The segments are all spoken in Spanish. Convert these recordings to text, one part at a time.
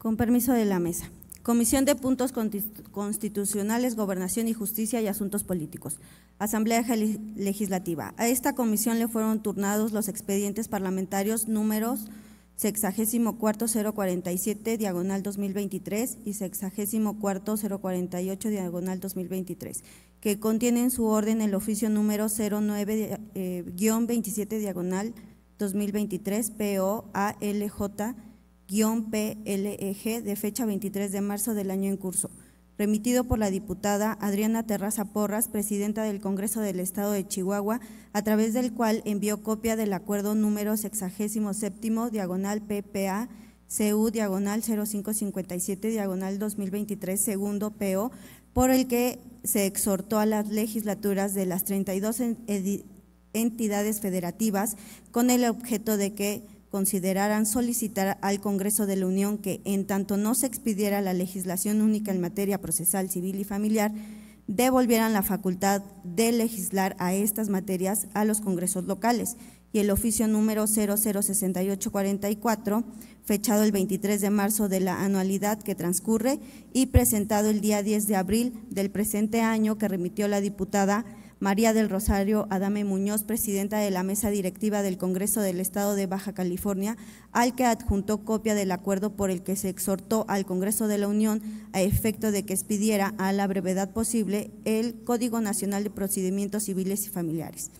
Con permiso de la mesa. Comisión de Puntos Constitucionales, Gobernación y Justicia y Asuntos Políticos. Asamblea Legislativa. A esta comisión le fueron turnados los expedientes parlamentarios números 64.047 diagonal 2023 y 64.048 diagonal 2023, que contienen su orden el oficio número 09-27 eh, diagonal 2023 POALJ PLEG de fecha 23 de marzo del año en curso, remitido por la diputada Adriana Terraza Porras, presidenta del Congreso del Estado de Chihuahua, a través del cual envió copia del acuerdo número 67 diagonal PPA CU diagonal 0557 diagonal 2023 segundo PO, por el que se exhortó a las legislaturas de las 32 entidades federativas con el objeto de que consideraran solicitar al Congreso de la Unión que, en tanto no se expidiera la legislación única en materia procesal civil y familiar, devolvieran la facultad de legislar a estas materias a los congresos locales y el oficio número 006844, fechado el 23 de marzo de la anualidad que transcurre y presentado el día 10 de abril del presente año que remitió la diputada María del Rosario Adame Muñoz, presidenta de la mesa directiva del Congreso del Estado de Baja California, al que adjuntó copia del acuerdo por el que se exhortó al Congreso de la Unión a efecto de que expidiera a la brevedad posible el Código Nacional de Procedimientos Civiles y Familiares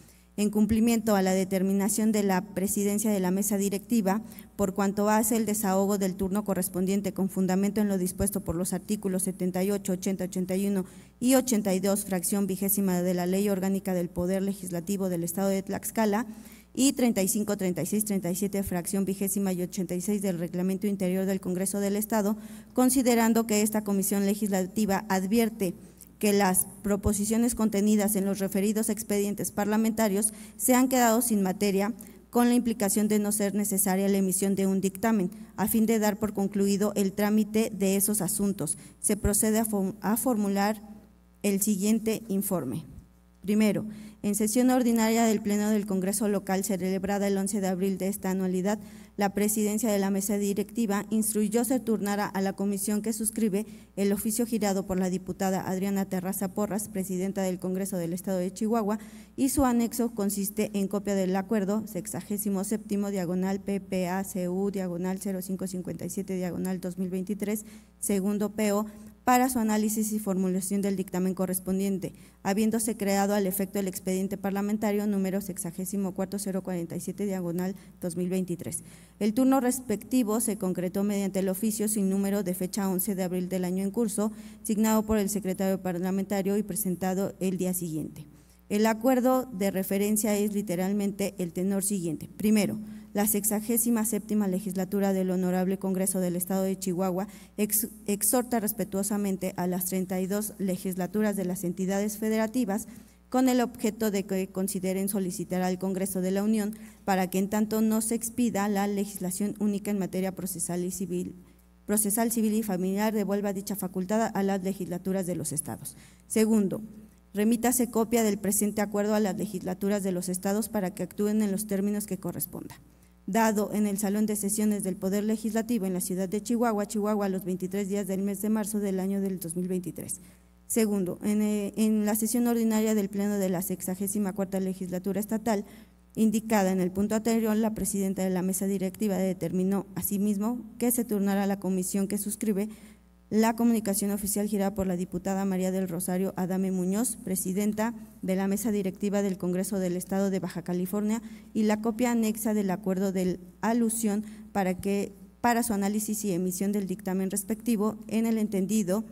en cumplimiento a la determinación de la presidencia de la mesa directiva, por cuanto hace el desahogo del turno correspondiente con fundamento en lo dispuesto por los artículos 78, 80, 81 y 82, fracción vigésima de la Ley Orgánica del Poder Legislativo del Estado de Tlaxcala, y 35, 36, 37, fracción vigésima y 86 del Reglamento Interior del Congreso del Estado, considerando que esta Comisión Legislativa advierte que las proposiciones contenidas en los referidos expedientes parlamentarios se han quedado sin materia con la implicación de no ser necesaria la emisión de un dictamen, a fin de dar por concluido el trámite de esos asuntos. Se procede a, formular el siguiente informe. Primero, en sesión ordinaria del Pleno del Congreso Local celebrada el 11 de abril de esta anualidad, la presidencia de la mesa directiva instruyó se turnara a la comisión que suscribe el oficio girado por la diputada Adriana Terraza Porras, presidenta del Congreso del Estado de Chihuahua, y su anexo consiste en copia del acuerdo 67 séptimo diagonal PPACU diagonal 0557 diagonal 2023 segundo PO para su análisis y formulación del dictamen correspondiente, habiéndose creado al efecto el expediente parlamentario número 64047 diagonal 2023. El turno respectivo se concretó mediante el oficio sin número de fecha 11 de abril del año en curso, signado por el secretario parlamentario y presentado el día siguiente. El acuerdo de referencia es literalmente el tenor siguiente. Primero, la 67 legislatura del Honorable Congreso del Estado de Chihuahua exhorta respetuosamente a las 32 legislaturas de las entidades federativas con el objeto de que consideren solicitar al Congreso de la Unión para que en tanto no se expida la legislación única en materia procesal civil procesal civil y familiar devuelva dicha facultad a las legislaturas de los estados. Segundo, remítase copia del presente acuerdo a las legislaturas de los estados para que actúen en los términos que corresponda dado en el Salón de Sesiones del Poder Legislativo en la ciudad de Chihuahua, Chihuahua, los 23 días del mes de marzo del año del 2023. Segundo, eh, en, la sesión ordinaria del Pleno de la 64 Legislatura Estatal, indicada en el punto anterior, la presidenta de la mesa directiva determinó, asimismo, que se turnara a la comisión que suscribe la comunicación oficial girada por la diputada María del Rosario Adame Muñoz, presidenta de la mesa directiva del Congreso del Estado de Baja California, y la copia anexa del acuerdo de alusión para, que, para su análisis y emisión del dictamen respectivo, en el entendido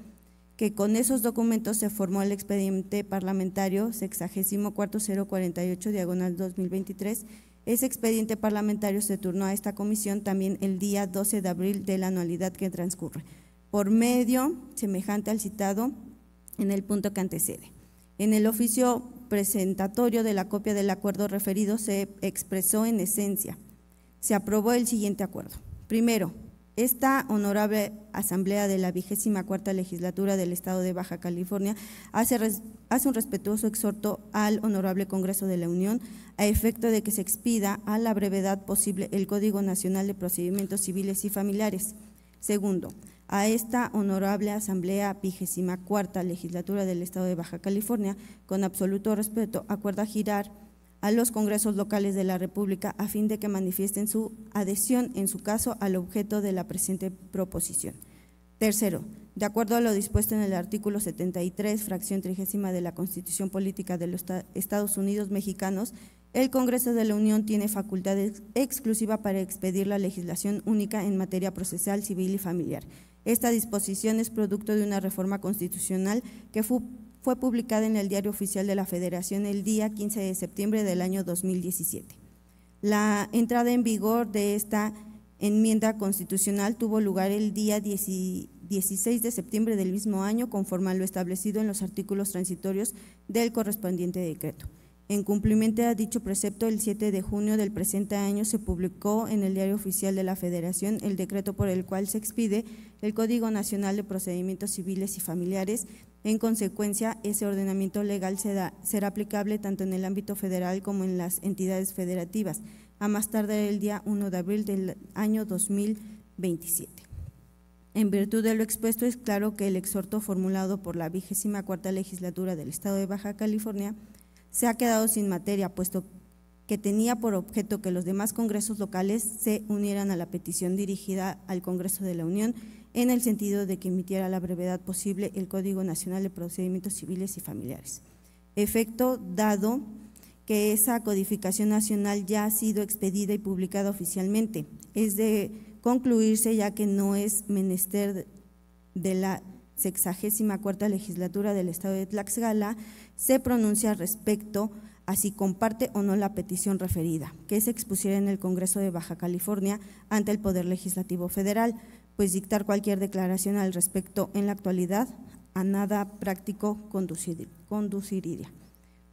que con esos documentos se formó el expediente parlamentario 64048 diagonal 2023 ese expediente parlamentario se turnó a esta comisión también el día 12 de abril de la anualidad que transcurre por medio semejante al citado en el punto que antecede. En el oficio presentatorio de la copia del acuerdo referido se expresó en esencia. Se aprobó el siguiente acuerdo. Primero, esta honorable Asamblea de la vigésima cuarta legislatura del Estado de Baja California hace, un respetuoso exhorto al honorable Congreso de la Unión a efecto de que se expida a la brevedad posible el Código Nacional de Procedimientos Civiles y Familiares. Segundo, a esta honorable Asamblea vigésima cuarta legislatura del Estado de Baja California, con absoluto respeto, acuerda girar a los congresos locales de la República a fin de que manifiesten su adhesión, en su caso, al objeto de la presente proposición. Tercero, de acuerdo a lo dispuesto en el artículo 73, fracción trigésima de la Constitución Política de los Estados Unidos Mexicanos, el Congreso de la Unión tiene facultad exclusiva para expedir la legislación única en materia procesal, civil y familiar esta disposición es producto de una reforma constitucional que fue, publicada en el Diario Oficial de la Federación el día 15 de septiembre del año 2017. La entrada en vigor de esta enmienda constitucional tuvo lugar el día 16 de septiembre del mismo año, conforme a lo establecido en los artículos transitorios del correspondiente decreto. En cumplimiento a dicho precepto, el 7 de junio del presente año se publicó en el Diario Oficial de la Federación el decreto por el cual se expide el Código Nacional de Procedimientos Civiles y Familiares. En consecuencia, ese ordenamiento legal será, aplicable tanto en el ámbito federal como en las entidades federativas, a más tardar el día 1 de abril del año 2027. En virtud de lo expuesto, es claro que el exhorto formulado por la vigésima cuarta legislatura del Estado de Baja California – se ha quedado sin materia, puesto que tenía por objeto que los demás congresos locales se unieran a la petición dirigida al Congreso de la Unión en el sentido de que emitiera la brevedad posible el Código Nacional de Procedimientos Civiles y Familiares. Efecto dado que esa codificación nacional ya ha sido expedida y publicada oficialmente. Es de concluirse ya que no es menester de la sexagésima cuarta legislatura del Estado de Tlaxcala se pronuncia respecto a si comparte o no la petición referida, que se expusiera en el Congreso de Baja California ante el Poder Legislativo Federal, pues dictar cualquier declaración al respecto en la actualidad a nada práctico conduciría.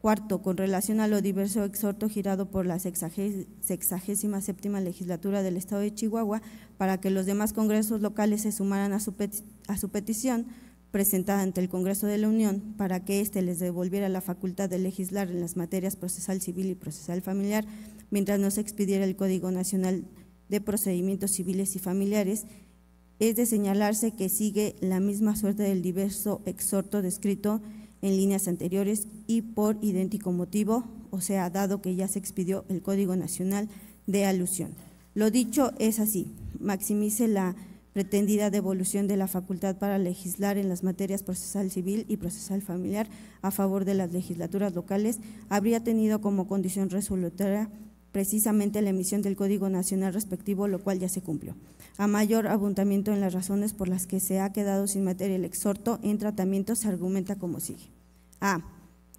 Cuarto, con relación a lo diverso exhorto girado por la sexagésima séptima legislatura del Estado de Chihuahua para que los demás congresos locales se sumaran a su petición a su petición presentada ante el Congreso de la Unión para que éste les devolviera la facultad de legislar en las materias procesal civil y procesal familiar, mientras no se expidiera el Código Nacional de Procedimientos Civiles y Familiares, es de señalarse que sigue la misma suerte del diverso exhorto descrito en líneas anteriores y por idéntico motivo, o sea, dado que ya se expidió el Código Nacional de Alusión. Lo dicho es así, maximice la pretendida devolución de la facultad para legislar en las materias procesal civil y procesal familiar a favor de las legislaturas locales habría tenido como condición resolutora precisamente la emisión del Código Nacional respectivo, lo cual ya se cumplió. A mayor abundamiento en las razones por las que se ha quedado sin materia el exhorto en tratamiento se argumenta como sigue. A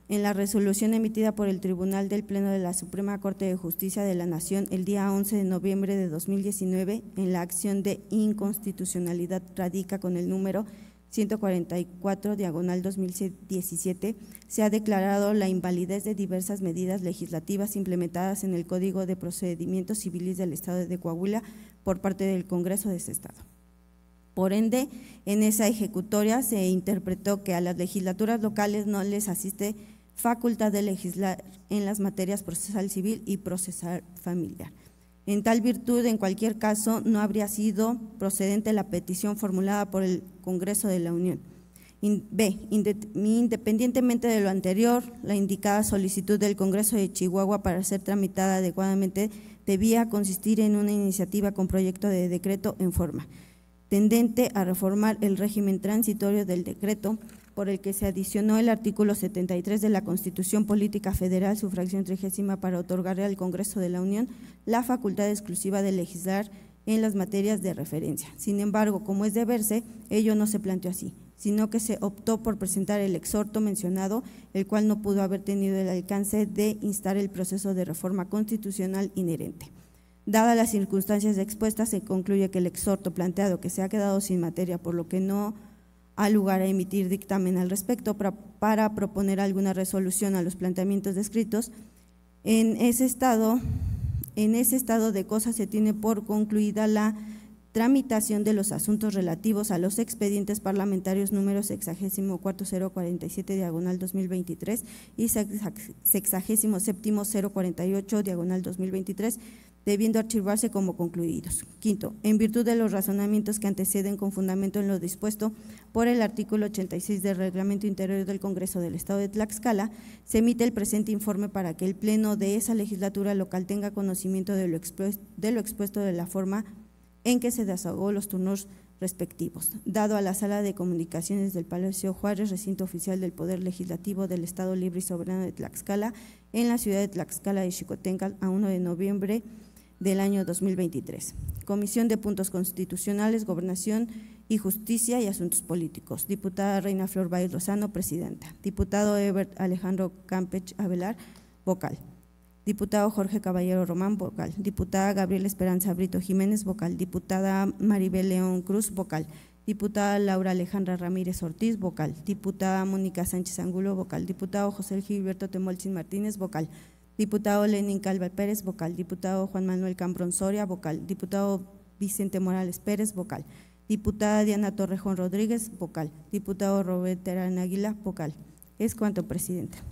en la resolución emitida por el Tribunal del Pleno de la Suprema Corte de Justicia de la Nación el día 11 de noviembre de 2019 en la acción de inconstitucionalidad radica con el número 144 diagonal 2017 se ha declarado la invalidez de diversas medidas legislativas implementadas en el Código de Procedimientos Civiles del Estado de Coahuila por parte del Congreso de ese Estado. Por ende, en esa ejecutoria se interpretó que a las legislaturas locales no les asiste facultad de legislar en las materias procesal civil y procesal familiar. En tal virtud, en cualquier caso, no habría sido procedente la petición formulada por el Congreso de la Unión. B. Independientemente de lo anterior, la indicada solicitud del Congreso de Chihuahua para ser tramitada adecuadamente debía consistir en una iniciativa con proyecto de decreto en forma tendente a reformar el régimen transitorio del decreto por el que se adicionó el artículo 73 de la Constitución Política Federal, su fracción trigésima, para otorgarle al Congreso de la Unión la facultad exclusiva de legislar en las materias de referencia. Sin embargo, como es de verse, ello no se planteó así, sino que se optó por presentar el exhorto mencionado, el cual no pudo haber tenido el alcance de instar el proceso de reforma constitucional inherente. Dadas las circunstancias expuestas, se concluye que el exhorto planteado que se ha quedado sin materia, por lo que no ha lugar a emitir dictamen al respecto para, proponer alguna resolución a los planteamientos descritos. En ese estado, en ese estado de cosas se tiene por concluida la tramitación de los asuntos relativos a los expedientes parlamentarios número 64047 diagonal 2023 y 67048 diagonal 2023 debiendo archivarse como concluidos. Quinto, en virtud de los razonamientos que anteceden con fundamento en lo dispuesto por el artículo 86 del Reglamento Interior del Congreso del Estado de Tlaxcala, se emite el presente informe para que el Pleno de esa legislatura local tenga conocimiento de lo, expuesto de, la forma en que se desahogó los turnos respectivos, dado a la Sala de Comunicaciones del Palacio Juárez, recinto oficial del Poder Legislativo del Estado Libre y Soberano de Tlaxcala, en la ciudad de Tlaxcala de Chicotenca, a 1 de noviembre del año 2023. Comisión de Puntos Constitucionales, Gobernación y Justicia y Asuntos Políticos. Diputada Reina Flor Valles Lozano, presidenta. Diputado Ebert Alejandro Campech Avelar, vocal. Diputado Jorge Caballero Román, vocal. Diputada Gabriela Esperanza Brito Jiménez, vocal. Diputada Maribel León Cruz, vocal. Diputada Laura Alejandra Ramírez Ortiz, vocal. Diputada Mónica Sánchez Angulo, vocal. Diputado José Gilberto Temolchín Martínez, vocal diputado Lenín Calva Pérez, vocal, diputado Juan Manuel Cambrón Soria, vocal, diputado Vicente Morales Pérez, vocal, diputada Diana Torrejón Rodríguez, vocal, diputado Robert Terán Águila, vocal. Es cuanto, Presidenta.